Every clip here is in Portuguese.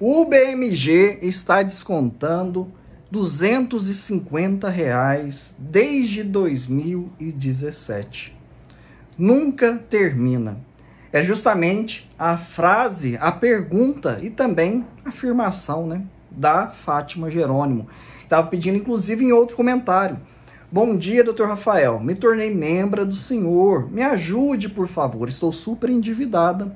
O BMG está descontando R$ 250 reais desde 2017. Nunca termina. É justamente a frase, a pergunta e também a afirmação né, da Fátima Jerônimo. Estava pedindo, inclusive, em outro comentário. Bom dia, doutor Rafael. Me tornei membra do senhor. Me ajude, por favor. Estou super endividada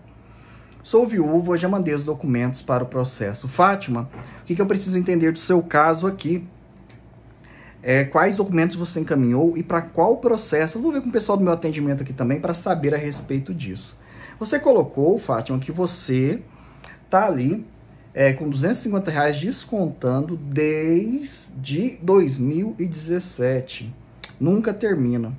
Sou viúvo, já mandei os documentos para o processo. Fátima, o que, que eu preciso entender do seu caso aqui? É, quais documentos você encaminhou e para qual processo? Eu vou ver com o pessoal do meu atendimento aqui também para saber a respeito disso. Você colocou, Fátima, que você tá ali é, com 250 reais descontando desde 2017. Nunca termina.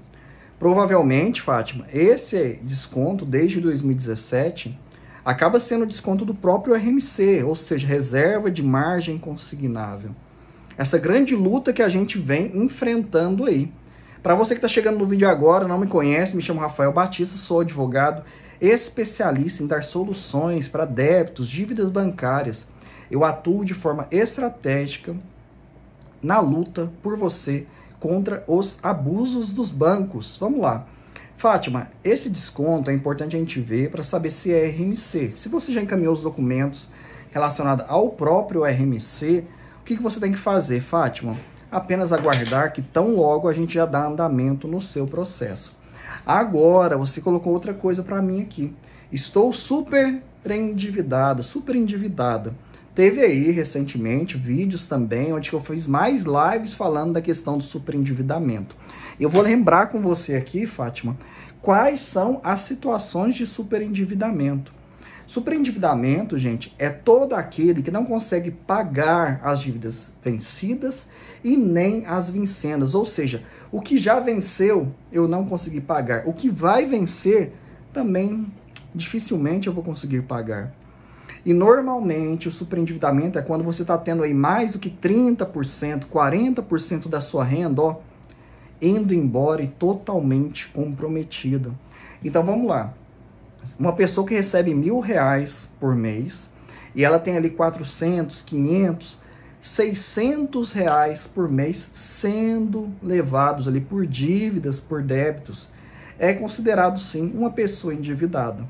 Provavelmente, Fátima, esse desconto desde 2017 acaba sendo desconto do próprio RMC, ou seja, reserva de margem consignável. Essa grande luta que a gente vem enfrentando aí. Para você que está chegando no vídeo agora, não me conhece, me chamo Rafael Batista, sou advogado especialista em dar soluções para débitos, dívidas bancárias. Eu atuo de forma estratégica na luta por você contra os abusos dos bancos. Vamos lá. Fátima, esse desconto é importante a gente ver para saber se é RMC. Se você já encaminhou os documentos relacionados ao próprio RMC, o que, que você tem que fazer, Fátima? Apenas aguardar que tão logo a gente já dá andamento no seu processo. Agora, você colocou outra coisa para mim aqui. Estou super endividada, super endividada. Teve aí recentemente vídeos também onde eu fiz mais lives falando da questão do super endividamento. Eu vou lembrar com você aqui, Fátima, quais são as situações de superendividamento. Superendividamento, gente, é todo aquele que não consegue pagar as dívidas vencidas e nem as vincendas. Ou seja, o que já venceu, eu não consegui pagar. O que vai vencer, também dificilmente eu vou conseguir pagar. E normalmente o superendividamento é quando você está tendo aí mais do que 30%, 40% da sua renda, ó, indo embora e totalmente comprometida. Então vamos lá. Uma pessoa que recebe mil reais por mês e ela tem ali 400, 500, 600 reais por mês sendo levados ali por dívidas, por débitos, é considerado sim uma pessoa endividada.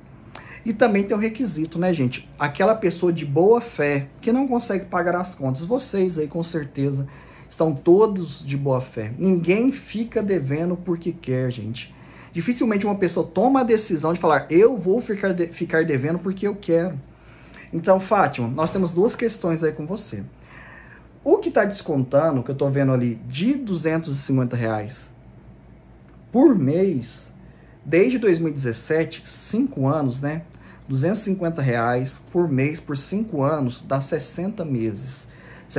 E também tem o requisito, né, gente? Aquela pessoa de boa fé que não consegue pagar as contas. Vocês aí com certeza Estão todos de boa fé. Ninguém fica devendo porque quer, gente. Dificilmente uma pessoa toma a decisão de falar, eu vou ficar, de ficar devendo porque eu quero. Então, Fátima, nós temos duas questões aí com você. O que está descontando, que eu estou vendo ali, de 250 reais por mês, desde 2017, 5 anos, né? 250 reais por mês por 5 anos dá 60 meses.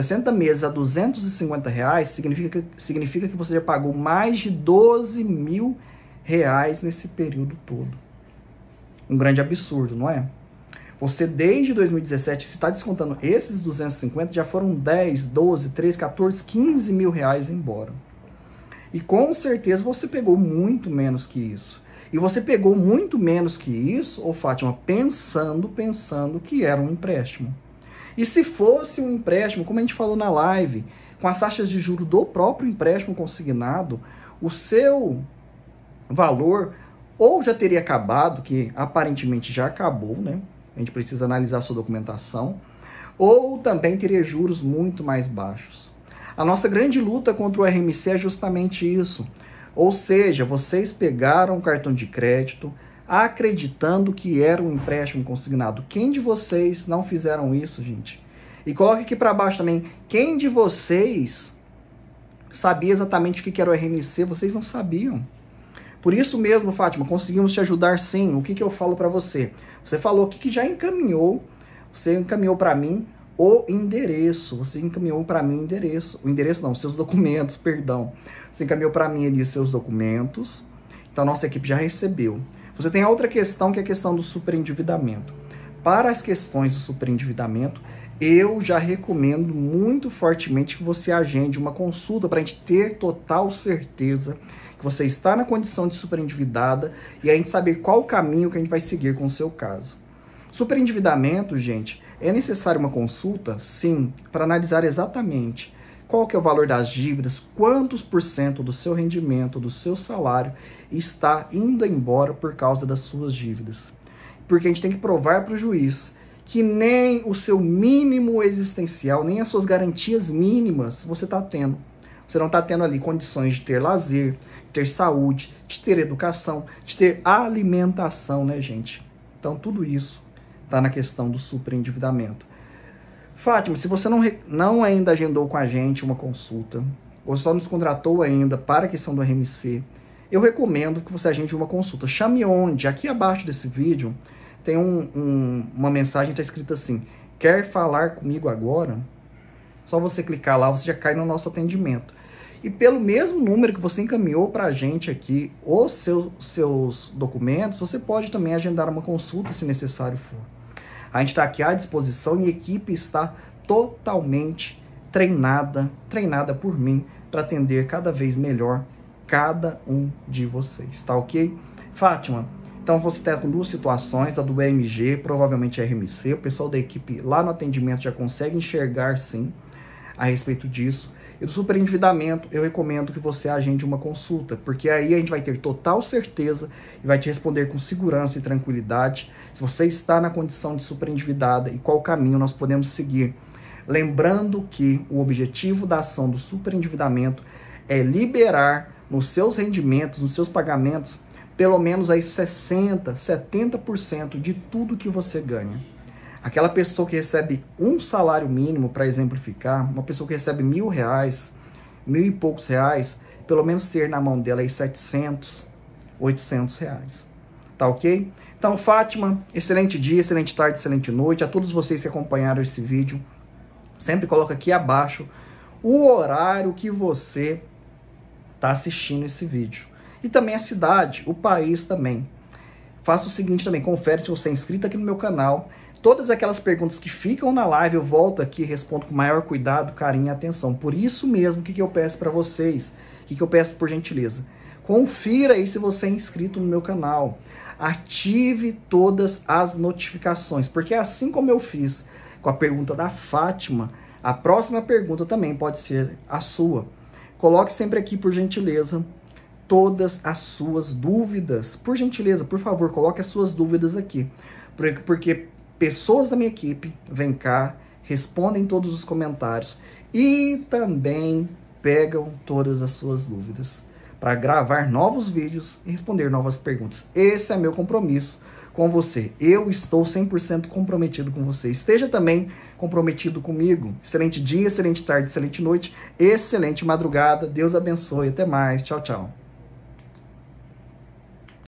60 meses a 250 reais significa que, significa que você já pagou mais de 12 mil reais nesse período todo. Um grande absurdo, não é? Você desde 2017, se está descontando esses 250, já foram 10, 12, 13, 14, 15 mil reais embora. E com certeza você pegou muito menos que isso. E você pegou muito menos que isso, ô Fátima, pensando, pensando que era um empréstimo. E se fosse um empréstimo, como a gente falou na live, com as taxas de juro do próprio empréstimo consignado, o seu valor ou já teria acabado, que aparentemente já acabou, né? A gente precisa analisar sua documentação, ou também teria juros muito mais baixos. A nossa grande luta contra o RMC é justamente isso. Ou seja, vocês pegaram o cartão de crédito, acreditando que era um empréstimo consignado. Quem de vocês não fizeram isso, gente? E coloque aqui para baixo também, quem de vocês sabia exatamente o que era o RMC? Vocês não sabiam. Por isso mesmo, Fátima, conseguimos te ajudar sim. O que, que eu falo para você? Você falou que já encaminhou, você encaminhou para mim o endereço. Você encaminhou para mim o endereço. O endereço não, seus documentos, perdão. Você encaminhou para mim ali seus documentos. Então, nossa equipe já recebeu. Você tem a outra questão que é a questão do superendividamento. Para as questões do superendividamento, eu já recomendo muito fortemente que você agende uma consulta para a gente ter total certeza que você está na condição de superendividada e a gente saber qual o caminho que a gente vai seguir com o seu caso. Superendividamento, gente, é necessário uma consulta? Sim, para analisar exatamente qual que é o valor das dívidas, quantos por cento do seu rendimento, do seu salário está indo embora por causa das suas dívidas. Porque a gente tem que provar para o juiz que nem o seu mínimo existencial, nem as suas garantias mínimas você está tendo. Você não está tendo ali condições de ter lazer, de ter saúde, de ter educação, de ter alimentação, né, gente? Então, tudo isso está na questão do superendividamento. Fátima, se você não, não ainda agendou com a gente uma consulta, ou só nos contratou ainda para a questão do RMC, eu recomendo que você agende uma consulta. Chame onde? Aqui abaixo desse vídeo tem um, um, uma mensagem que está escrita assim: Quer falar comigo agora? Só você clicar lá, você já cai no nosso atendimento. E pelo mesmo número que você encaminhou para a gente aqui os seu, seus documentos, você pode também agendar uma consulta se necessário for. A gente está aqui à disposição e a equipe está totalmente treinada, treinada por mim para atender cada vez melhor cada um de vocês, tá ok? Fátima, então você tá com duas situações, a do EMG, provavelmente RMC, o pessoal da equipe lá no atendimento já consegue enxergar sim a respeito disso. E do superendividamento, eu recomendo que você agende uma consulta, porque aí a gente vai ter total certeza e vai te responder com segurança e tranquilidade se você está na condição de superendividada e qual caminho nós podemos seguir. Lembrando que o objetivo da ação do superendividamento é liberar nos seus rendimentos, nos seus pagamentos, pelo menos aí 60, 70% de tudo que você ganha. Aquela pessoa que recebe um salário mínimo, para exemplificar, uma pessoa que recebe mil reais, mil e poucos reais, pelo menos ter na mão dela aí 700, 800 reais. Tá ok? Então, Fátima, excelente dia, excelente tarde, excelente noite. A todos vocês que acompanharam esse vídeo, sempre coloca aqui abaixo o horário que você está assistindo esse vídeo. E também a cidade, o país também. Faça o seguinte também, confere se você é inscrito aqui no meu canal, todas aquelas perguntas que ficam na live, eu volto aqui e respondo com maior cuidado, carinho e atenção. Por isso mesmo, o que, que eu peço para vocês? O que, que eu peço por gentileza? Confira aí se você é inscrito no meu canal. Ative todas as notificações, porque assim como eu fiz com a pergunta da Fátima, a próxima pergunta também pode ser a sua. Coloque sempre aqui, por gentileza, todas as suas dúvidas. Por gentileza, por favor, coloque as suas dúvidas aqui. Porque pessoas da minha equipe vêm cá, respondem todos os comentários e também pegam todas as suas dúvidas para gravar novos vídeos e responder novas perguntas. Esse é meu compromisso com você. Eu estou 100% comprometido com você. Esteja também comprometido comigo. Excelente dia, excelente tarde, excelente noite, excelente madrugada. Deus abençoe. Até mais. Tchau, tchau.